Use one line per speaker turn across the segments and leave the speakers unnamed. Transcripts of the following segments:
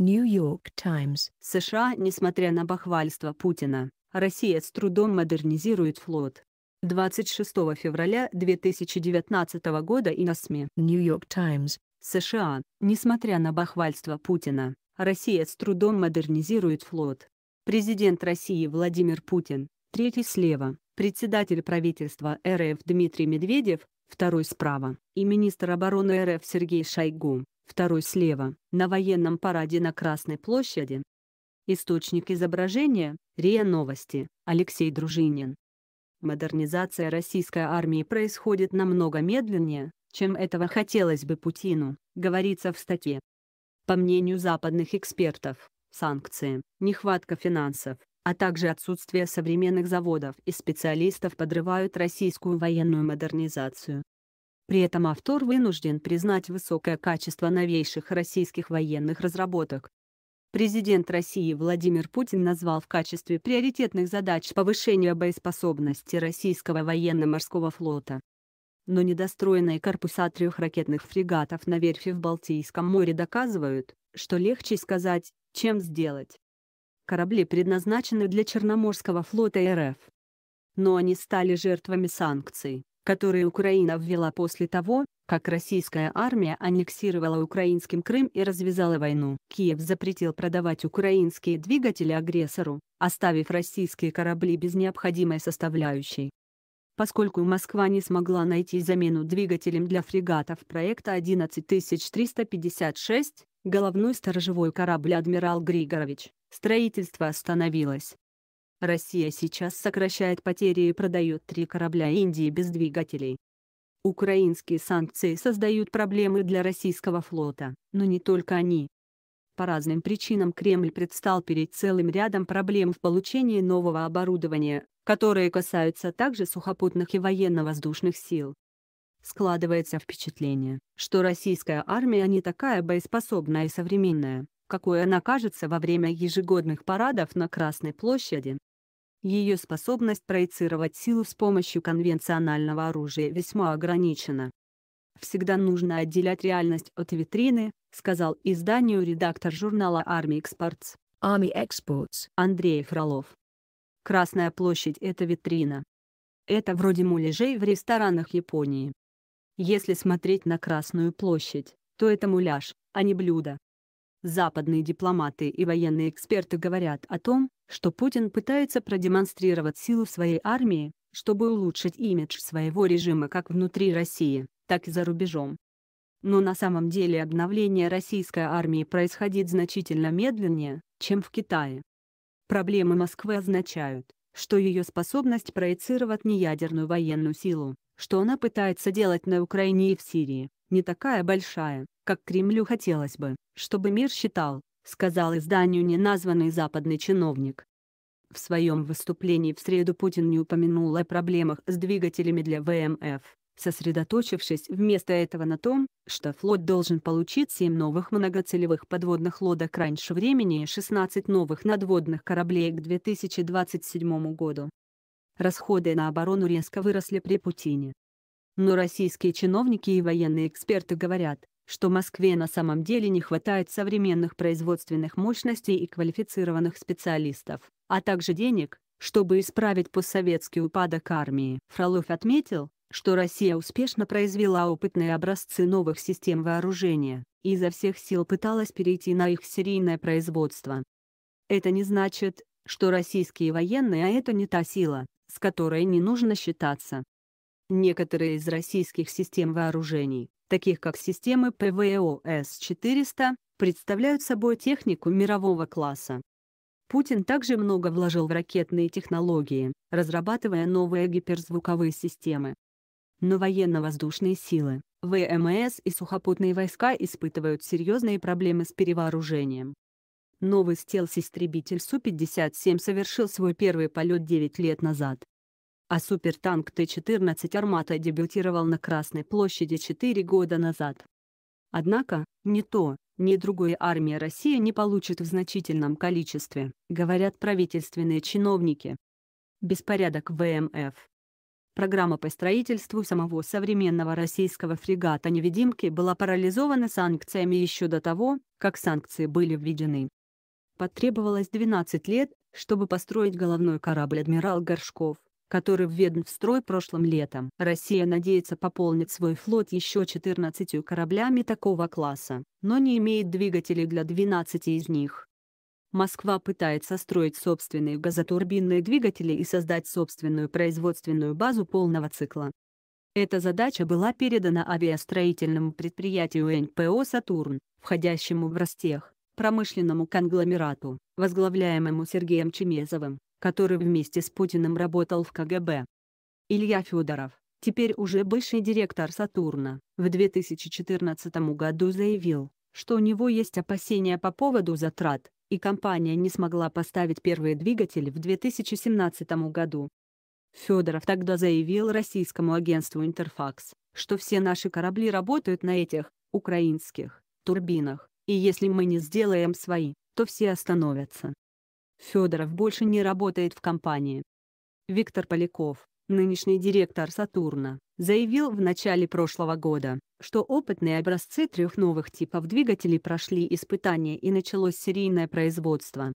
New York Times. США, несмотря на бахвальство Путина, Россия с трудом модернизирует флот. 26 февраля 2019 года и на СМИ New York Times. США, несмотря на бахвальство Путина, Россия с трудом модернизирует флот. Президент России Владимир Путин, третий слева, председатель правительства РФ Дмитрий Медведев, второй справа, и министр обороны РФ Сергей Шойгу, второй слева, на военном параде на Красной площади. Источник изображения – РИА Новости, Алексей Дружинин. Модернизация российской армии происходит намного медленнее, чем этого хотелось бы Путину, говорится в статье. По мнению западных экспертов, санкции, нехватка финансов, а также отсутствие современных заводов и специалистов подрывают российскую военную модернизацию. При этом автор вынужден признать высокое качество новейших российских военных разработок. Президент России Владимир Путин назвал в качестве приоритетных задач повышение боеспособности российского военно-морского флота. Но недостроенные корпуса трех ракетных фрегатов на верфи в Балтийском море доказывают, что легче сказать, чем сделать. Корабли предназначены для Черноморского флота РФ. Но они стали жертвами санкций которые Украина ввела после того, как российская армия аннексировала украинским Крым и развязала войну. Киев запретил продавать украинские двигатели агрессору, оставив российские корабли без необходимой составляющей. Поскольку Москва не смогла найти замену двигателям для фрегатов проекта 11356, головной сторожевой корабль «Адмирал Григорович», строительство остановилось. Россия сейчас сокращает потери и продает три корабля Индии без двигателей. Украинские санкции создают проблемы для российского флота, но не только они. По разным причинам Кремль предстал перед целым рядом проблем в получении нового оборудования, которые касаются также сухопутных и военно-воздушных сил. Складывается впечатление, что российская армия не такая боеспособная и современная, какой она кажется во время ежегодных парадов на Красной площади, ее способность проецировать силу с помощью конвенционального оружия весьма ограничена. «Всегда нужно отделять реальность от витрины», сказал изданию редактор журнала Army Exports, Army Exports Андрей Фролов. «Красная площадь – это витрина. Это вроде муляжей в ресторанах Японии. Если смотреть на Красную площадь, то это муляж, а не блюдо. Западные дипломаты и военные эксперты говорят о том, что Путин пытается продемонстрировать силу своей армии, чтобы улучшить имидж своего режима как внутри России, так и за рубежом. Но на самом деле обновление российской армии происходит значительно медленнее, чем в Китае. Проблемы Москвы означают, что ее способность проецировать неядерную военную силу, что она пытается делать на Украине и в Сирии, не такая большая, как Кремлю хотелось бы, чтобы мир считал, сказал изданию неназванный западный чиновник. В своем выступлении в среду Путин не упомянул о проблемах с двигателями для ВМФ, сосредоточившись вместо этого на том, что флот должен получить 7 новых многоцелевых подводных лодок раньше времени и 16 новых надводных кораблей к 2027 году. Расходы на оборону резко выросли при Путине, но российские чиновники и военные эксперты говорят, что Москве на самом деле не хватает современных производственных мощностей и квалифицированных специалистов, а также денег, чтобы исправить постсоветский упадок армии. Фролов отметил, что Россия успешно произвела опытные образцы новых систем вооружения и изо всех сил пыталась перейти на их серийное производство. Это не значит, что российские военные а это не та сила, с которой не нужно считаться. Некоторые из российских систем вооружений, таких как системы ПВО с 400 представляют собой технику мирового класса. Путин также много вложил в ракетные технологии, разрабатывая новые гиперзвуковые системы. Но военно-воздушные силы, ВМС и сухопутные войска испытывают серьезные проблемы с перевооружением. Новый стелс-истребитель Су-57 совершил свой первый полет 9 лет назад, а супертанк Т-14 «Армата» дебютировал на Красной площади 4 года назад. Однако, ни то, ни другое армия России не получит в значительном количестве, говорят правительственные чиновники. Беспорядок ВМФ. Программа по строительству самого современного российского фрегата «Невидимки» была парализована санкциями еще до того, как санкции были введены. Потребовалось 12 лет, чтобы построить головной корабль «Адмирал Горшков» который введен в строй прошлым летом. Россия надеется пополнить свой флот еще 14 кораблями такого класса, но не имеет двигателей для 12 из них. Москва пытается строить собственные газотурбинные двигатели и создать собственную производственную базу полного цикла. Эта задача была передана авиастроительному предприятию НПО «Сатурн», входящему в Ростех, промышленному конгломерату, возглавляемому Сергеем Чемезовым который вместе с Путиным работал в КГБ. Илья Федоров, теперь уже бывший директор «Сатурна», в 2014 году заявил, что у него есть опасения по поводу затрат, и компания не смогла поставить первый двигатель в 2017 году. Федоров тогда заявил российскому агентству «Интерфакс», что все наши корабли работают на этих, украинских, турбинах, и если мы не сделаем свои, то все остановятся. Федоров больше не работает в компании. Виктор Поляков, нынешний директор «Сатурна», заявил в начале прошлого года, что опытные образцы трех новых типов двигателей прошли испытания и началось серийное производство.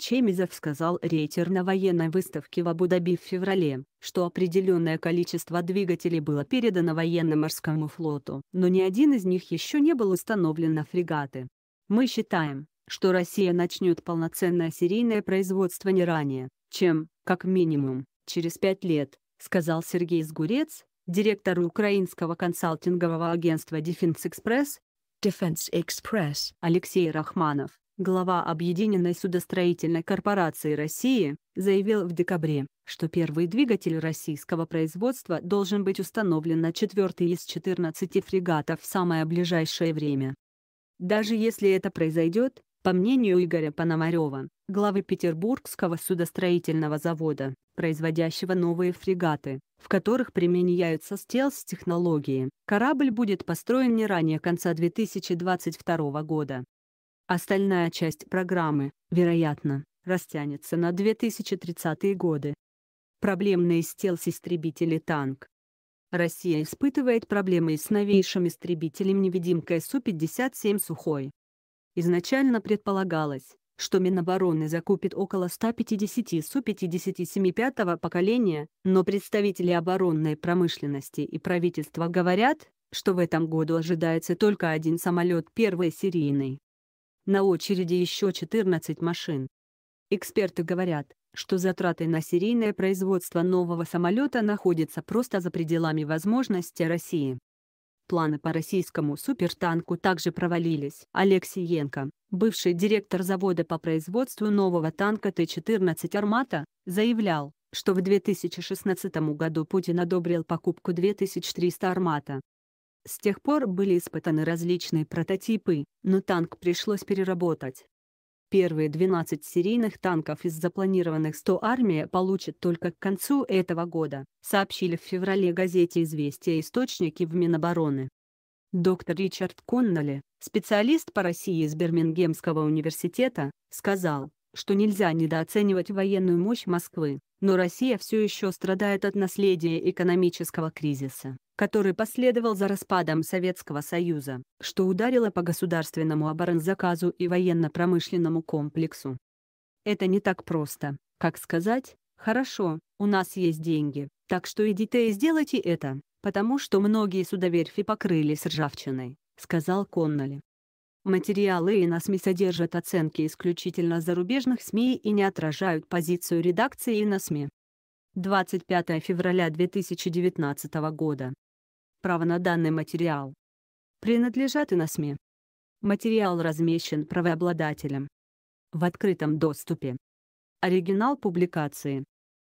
Чемизов сказал рейтер на военной выставке в Абу-Даби в феврале, что определенное количество двигателей было передано военно-морскому флоту, но ни один из них еще не был установлен на фрегаты. Мы считаем, что Россия начнет полноценное серийное производство не ранее, чем, как минимум, через пять лет, сказал Сергей Сгурец, директор украинского консалтингового агентства Defense Express, Defense Express Алексей Рахманов, глава Объединенной судостроительной корпорации России, заявил в декабре, что первый двигатель российского производства должен быть установлен на четвертый из 14 фрегатов в самое ближайшее время. Даже если это произойдет, по мнению Игоря Пономарева, главы Петербургского судостроительного завода, производящего новые фрегаты, в которых применяются стелс-технологии, корабль будет построен не ранее конца 2022 года. Остальная часть программы, вероятно, растянется на 2030-е годы. Проблемные стелс-истребители «Танк» Россия испытывает проблемы с новейшим истребителем-невидимкой Су-57 «Сухой». Изначально предполагалось, что Минобороны закупит около 150 Су-57 пятого поколения, но представители оборонной промышленности и правительства говорят, что в этом году ожидается только один самолет первой серийный. На очереди еще 14 машин. Эксперты говорят, что затраты на серийное производство нового самолета находятся просто за пределами возможности России. Планы по российскому супертанку также провалились. Алексиенко, бывший директор завода по производству нового танка Т-14 «Армата», заявлял, что в 2016 году Путин одобрил покупку 2300 «Армата». С тех пор были испытаны различные прототипы, но танк пришлось переработать. Первые 12 серийных танков из запланированных 100 армия получат только к концу этого года, сообщили в феврале газете «Известия» источники в Минобороны. Доктор Ричард Конноли, специалист по России из Бирмингемского университета, сказал, что нельзя недооценивать военную мощь Москвы, но Россия все еще страдает от наследия экономического кризиса который последовал за распадом Советского Союза, что ударило по государственному оборонзаказу и военно-промышленному комплексу. Это не так просто, как сказать «хорошо, у нас есть деньги, так что идите и сделайте это, потому что многие судоверфи покрылись ржавчиной», сказал Коннолли. Материалы и СМИ содержат оценки исключительно зарубежных СМИ и не отражают позицию редакции и на СМИ. 25 февраля 2019 года. Право на данный материал принадлежат и на СМИ. Материал размещен правообладателем в открытом доступе. Оригинал публикации